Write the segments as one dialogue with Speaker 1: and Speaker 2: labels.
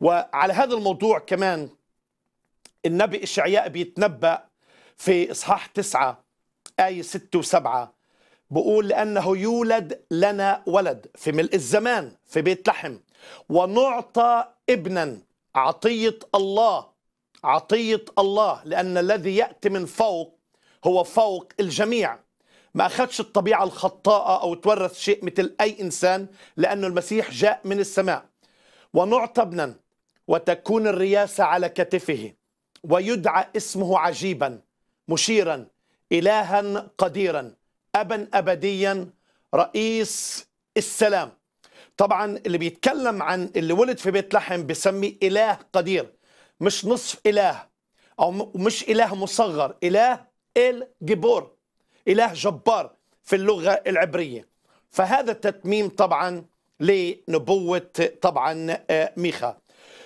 Speaker 1: وعلى هذا الموضوع كمان النبي إشعياء بيتنبأ في إصحاح تسعة آية ستة وسبعة بقول لأنه يولد لنا ولد في ملء الزمان في بيت لحم ونعطى ابنا عطية الله عطية الله لأن الذي يأتي من فوق هو فوق الجميع ما أخذش الطبيعة الخطاءة أو تورث شيء مثل أي إنسان لأن المسيح جاء من السماء ونعطى ابنا وتكون الرياسة على كتفه ويدعى اسمه عجيبا مشيرا إلها قديرا أبا أبديا رئيس السلام طبعا اللي بيتكلم عن اللي ولد في بيت لحم بيسميه إله قدير مش نصف إله أو مش إله مصغر إله الجبور إله جبار في اللغة العبرية فهذا التتميم طبعا لنبوة طبعا آه، ميخا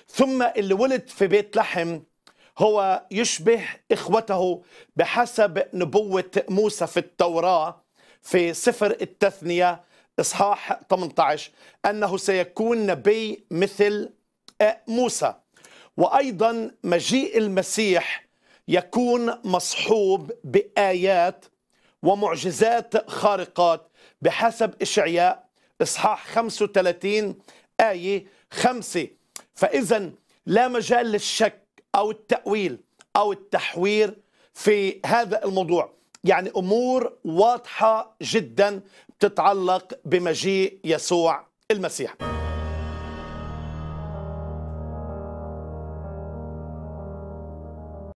Speaker 1: ثم اللي ولد في بيت لحم هو يشبه إخوته بحسب نبوة موسى في التوراة في سفر التثنية إصحاح 18 أنه سيكون نبي مثل آه، موسى وأيضا مجيء المسيح يكون مصحوب بآيات ومعجزات خارقات بحسب إشعياء إصحاح 35 آية 5 فإذا لا مجال للشك أو التأويل أو التحوير في هذا الموضوع يعني أمور واضحة جدا بتتعلق بمجيء يسوع المسيح